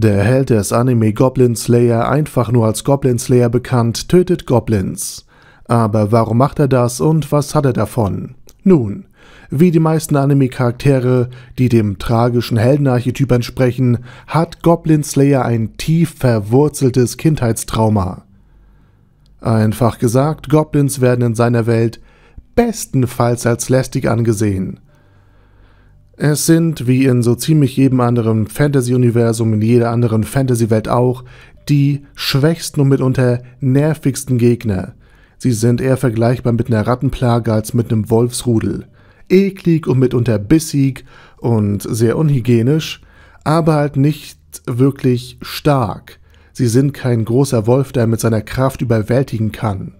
Der Held des Anime Goblin Slayer, einfach nur als Goblin Slayer bekannt, tötet Goblins. Aber warum macht er das und was hat er davon? Nun, wie die meisten Anime-Charaktere, die dem tragischen Heldenarchetyp entsprechen, hat Goblin Slayer ein tief verwurzeltes Kindheitstrauma. Einfach gesagt, Goblins werden in seiner Welt bestenfalls als lästig angesehen. Es sind, wie in so ziemlich jedem anderen Fantasy-Universum, in jeder anderen Fantasy-Welt auch, die schwächsten und mitunter nervigsten Gegner. Sie sind eher vergleichbar mit einer Rattenplage als mit einem Wolfsrudel. Eklig und mitunter bissig und sehr unhygienisch, aber halt nicht wirklich stark. Sie sind kein großer Wolf, der mit seiner Kraft überwältigen kann.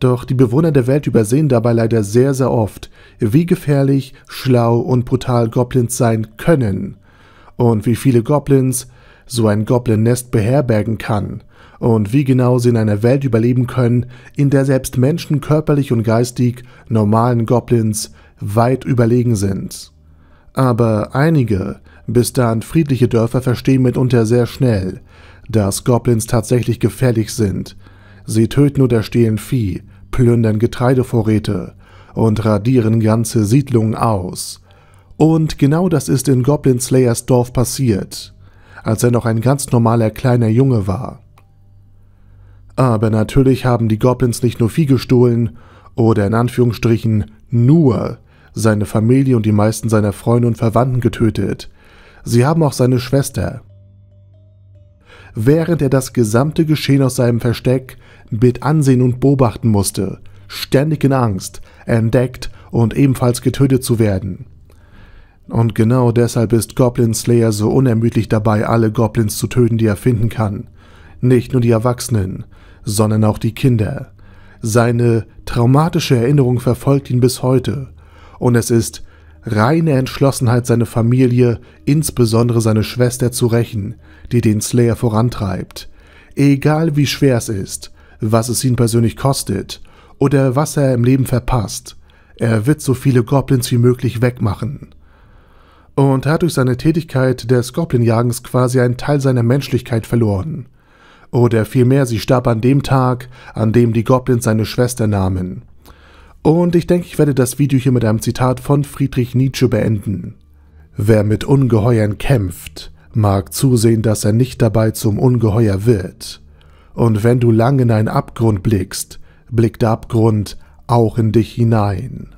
Doch die Bewohner der Welt übersehen dabei leider sehr, sehr oft, wie gefährlich, schlau und brutal Goblins sein können und wie viele Goblins so ein Goblin-Nest beherbergen kann und wie genau sie in einer Welt überleben können, in der selbst Menschen körperlich und geistig normalen Goblins weit überlegen sind. Aber einige, bis dahin friedliche Dörfer verstehen mitunter sehr schnell, dass Goblins tatsächlich gefährlich sind. Sie töten oder stehlen Vieh, plündern Getreidevorräte und radieren ganze Siedlungen aus. Und genau das ist in Goblin Slayers Dorf passiert, als er noch ein ganz normaler kleiner Junge war. Aber natürlich haben die Goblins nicht nur Vieh gestohlen oder in Anführungsstrichen nur seine Familie und die meisten seiner Freunde und Verwandten getötet. Sie haben auch seine Schwester, während er das gesamte Geschehen aus seinem Versteck mit ansehen und beobachten musste, ständig in Angst, entdeckt und ebenfalls getötet zu werden. Und genau deshalb ist Goblin Slayer so unermüdlich dabei, alle Goblins zu töten, die er finden kann. Nicht nur die Erwachsenen, sondern auch die Kinder. Seine traumatische Erinnerung verfolgt ihn bis heute. Und es ist reine Entschlossenheit, seine Familie, insbesondere seine Schwester zu rächen, die den Slayer vorantreibt. Egal wie schwer es ist, was es ihn persönlich kostet oder was er im Leben verpasst, er wird so viele Goblins wie möglich wegmachen. Und hat durch seine Tätigkeit des Goblinjagens quasi einen Teil seiner Menschlichkeit verloren. Oder vielmehr, sie starb an dem Tag, an dem die Goblins seine Schwester nahmen. Und ich denke, ich werde das Video hier mit einem Zitat von Friedrich Nietzsche beenden. Wer mit Ungeheuern kämpft, mag zusehen, dass er nicht dabei zum Ungeheuer wird. Und wenn du lang in einen Abgrund blickst, blickt der Abgrund auch in dich hinein.